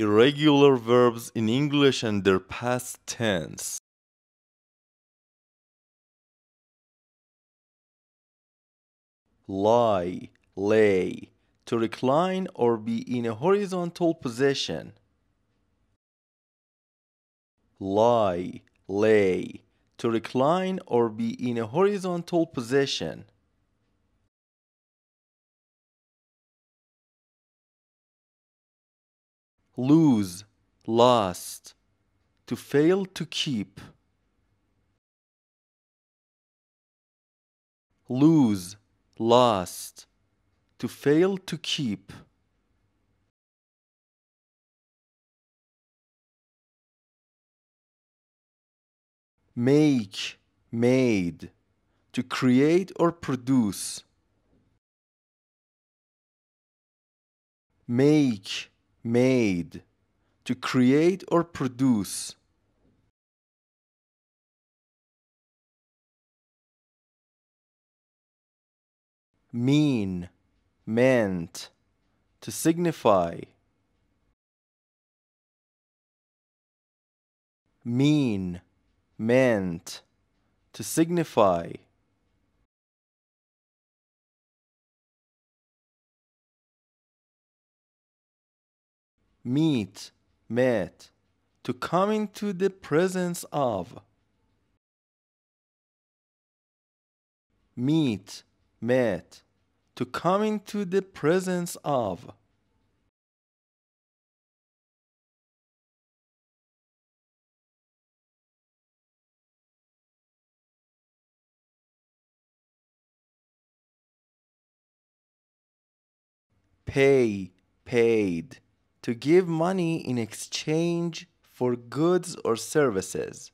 irregular verbs in English and their past tense. Lie, lay, to recline or be in a horizontal position. Lie, lay, to recline or be in a horizontal position. lose, lost, to fail to keep. Lose, lost, to fail to keep. Make, made, to create or produce. Make, made, to create or produce. mean, meant, to signify. Mean, meant, to signify. meet, met, to come into the presence of. Meet, met, to come into the presence of. Pay, paid to give money in exchange for goods or services.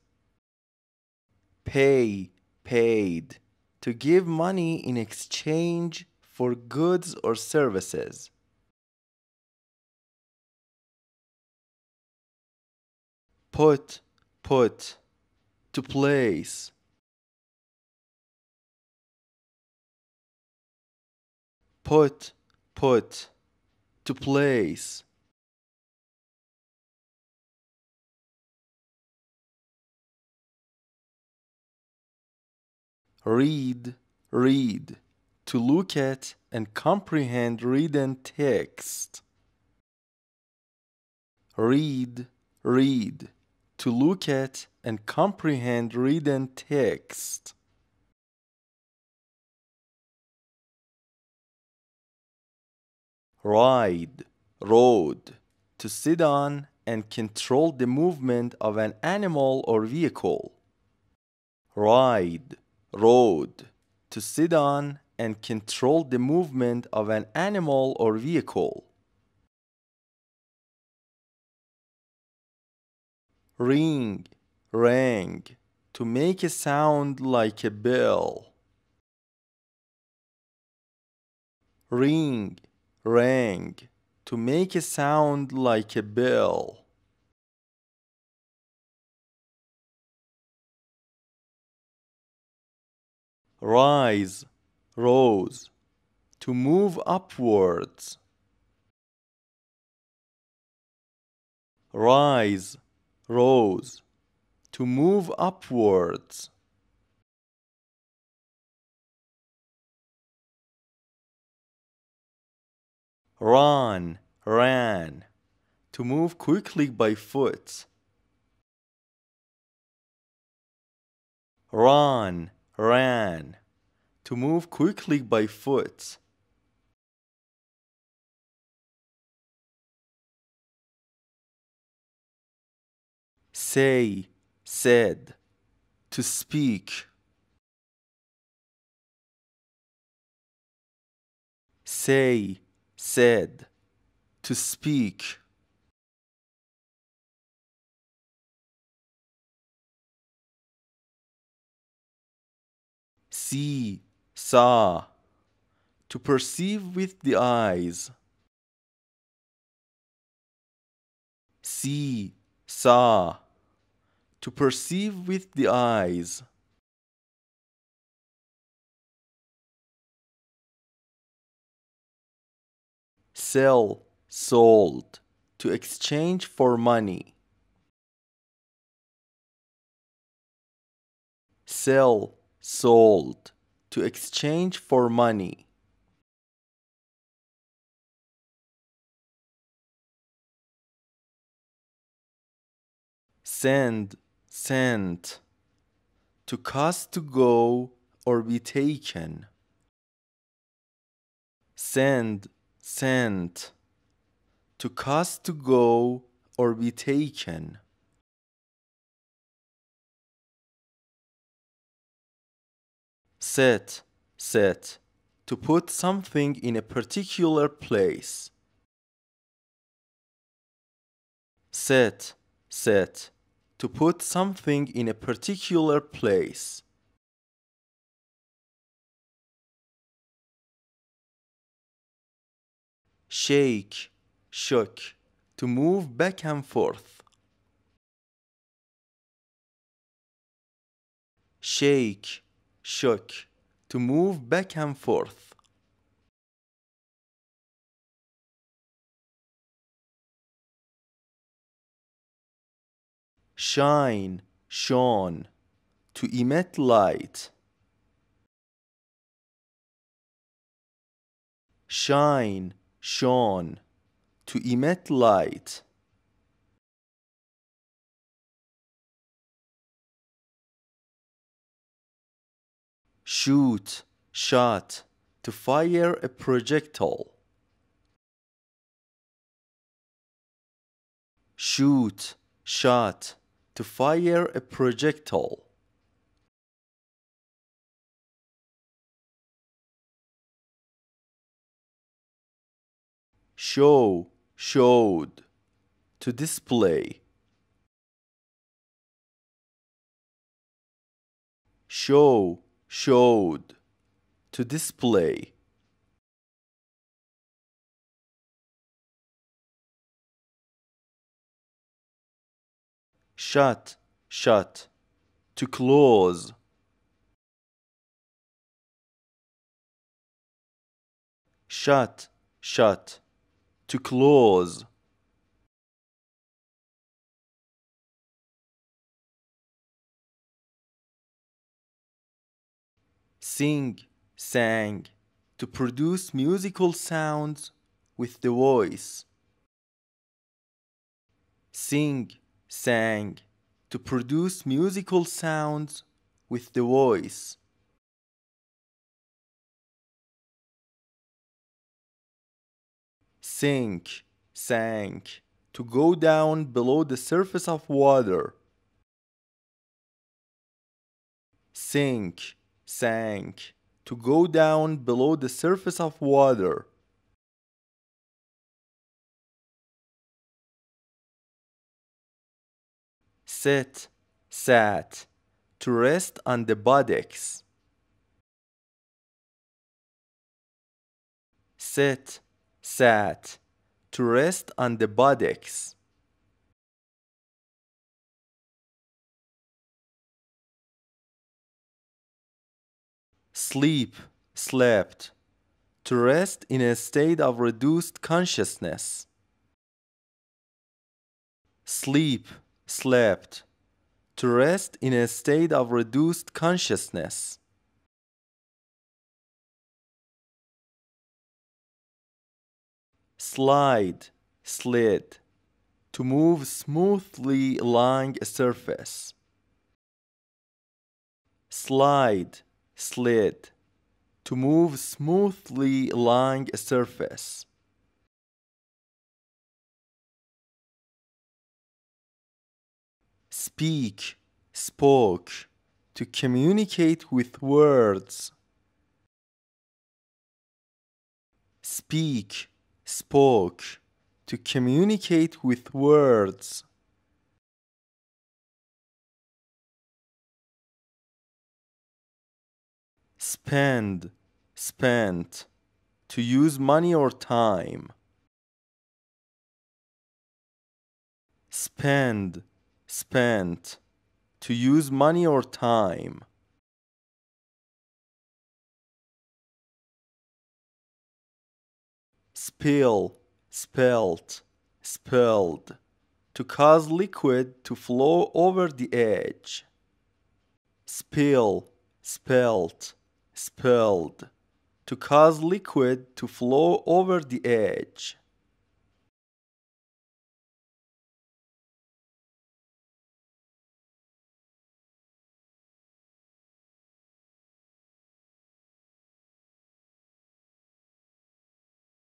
Pay, paid, to give money in exchange for goods or services. Put, put, to place. Put, put, to place. read, read, to look at and comprehend written text. Read, read, to look at and comprehend written text. Ride, road, to sit on and control the movement of an animal or vehicle. Ride, road, to sit on and control the movement of an animal or vehicle. Ring, rang, to make a sound like a bell. Ring, rang, to make a sound like a bell. rise, rose, to move upwards. Rise, rose, to move upwards. Run, ran, to move quickly by foot. Run, ran, to move quickly by foot. Say, said, to speak. Say, said, to speak. see, saw, to perceive with the eyes. See, saw, to perceive with the eyes. Sell, sold, to exchange for money. Sell, sold to exchange for money. Send, sent, to cause to go or be taken. Send, sent, to cause to go or be taken. set, set, to put something in a particular place. Set, set, to put something in a particular place. Shake, shook, to move back and forth. Shake, shook, to move back and forth. Shine, shone, to emit light. Shine, shone, to emit light. shoot, shot, to fire a projectile. Shoot, shot, to fire a projectile. Show, showed, to display. Show, showed to display shut shut to close shut shut to close sing, sang, to produce musical sounds with the voice. Sing, sang, to produce musical sounds with the voice. Sink, sank, to go down below the surface of water. Sink, sank to go down below the surface of water. Sit, sat, to rest on the buttocks. Sit, sat, to rest on the buttocks. sleep, slept, to rest in a state of reduced consciousness. Sleep, slept, to rest in a state of reduced consciousness. Slide, slid, to move smoothly along a surface. Slide, slid to move smoothly along a surface. Speak, spoke, to communicate with words. Speak, spoke, to communicate with words. spend spent to use money or time spend spent to use money or time spill spelt spilled to cause liquid to flow over the edge spill spelt spilled to cause liquid to flow over the edge.